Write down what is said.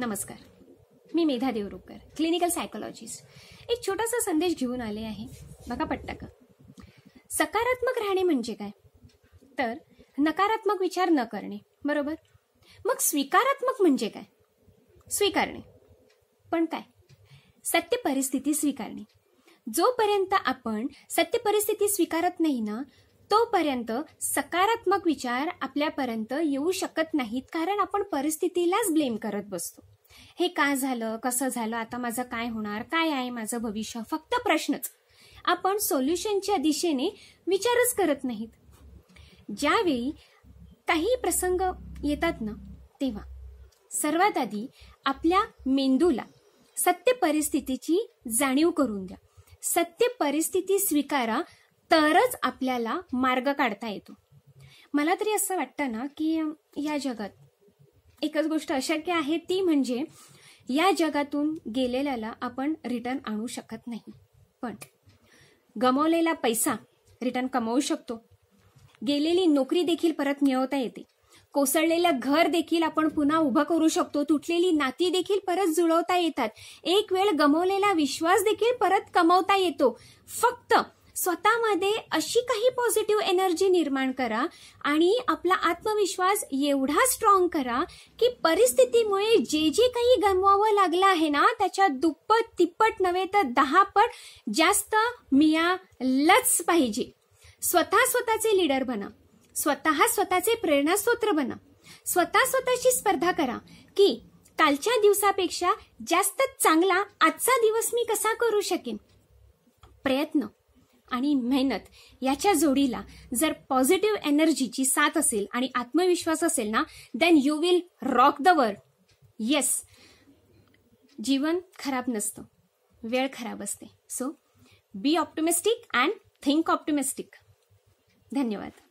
नमस्कार मी Medha Devrukhkar clinical psychologist एक छोटासा संदेश घेऊन आले आहे बघा का सकारात्मक राहणे म्हणजे काय तर नकारात्मक विचार न करणे बरोबर मग स्वीकारात्मक म्हणजे काय स्वीकारणे पण काय सत्य परिस्थिती स्वीकारणे जोपर्यंत आपण सत्य परिस्थिती स्वीकारत नाही ना तोपर्यंत सकारात्मक विचार आपल्यापर्यंत येऊ शकत नाहीत कारण आपण परिस्थितीलाच ब्लेम करत बसतो हे का झालं कसं झालं आता माझं काय होणार काय आहे माझं भविष्य फक्त प्रश्नच आपण सोल्युशनच्या दिशेने विचारच करत नाहीत ज्यावेळी काही प्रसंग येतात ना तेव्हा सर्वात आधी आपल्या मेंदूला सत्य परिस्थितीची जाणीव करून द्या सत्य परिस्थिती स्वीकारा तरच आपल्याला मार्ग काढता येतो मला तरी असं वाटतं ना की या जगात एकच गोष्ट अशक्य आहे ती म्हणजे या जगातून गेलेल्याला आपण रिटर्न आणू शकत नाही पण गमावलेला पैसा रिटर्न कमवू शकतो गेलेली नोकरी देखील परत मिळवता येते कोसळलेलं घर देखील आपण पुन्हा उभं करू शकतो तुटलेली नाती देखील परत जुळवता येतात एक वेळ गमवलेला विश्वास देखील परत कमवता येतो फक्त स्वतःमध्ये अशी काही पॉझिटिव्ह एनर्जी निर्माण करा आणि आपला आत्मविश्वास एवढा स्ट्रॉंग करा की परिस्थितीमुळे जे जे काही गमवावं लागलं आहे ना त्याच्या दुप्पट तिप्पट नव्हे तर दहा पट जास्त मिळालंच पाहिजे स्वतः स्वतःचे लीडर बना स्वतः स्वतःचे प्रेरणास्त्रोत्र बना स्वतः स्वतःची स्पर्धा करा की कालच्या दिवसापेक्षा जास्त चांगला आजचा दिवस मी कसा करू शकेन प्रयत्न आणि मेहनत याच्या जोडीला जर पॉझिटिव्ह एनर्जीची साथ असेल आणि आत्मविश्वास असेल ना then you will rock the world yes जीवन खराब नसतं वेळ खराब असते so be optimistic and think optimistic धन्यवाद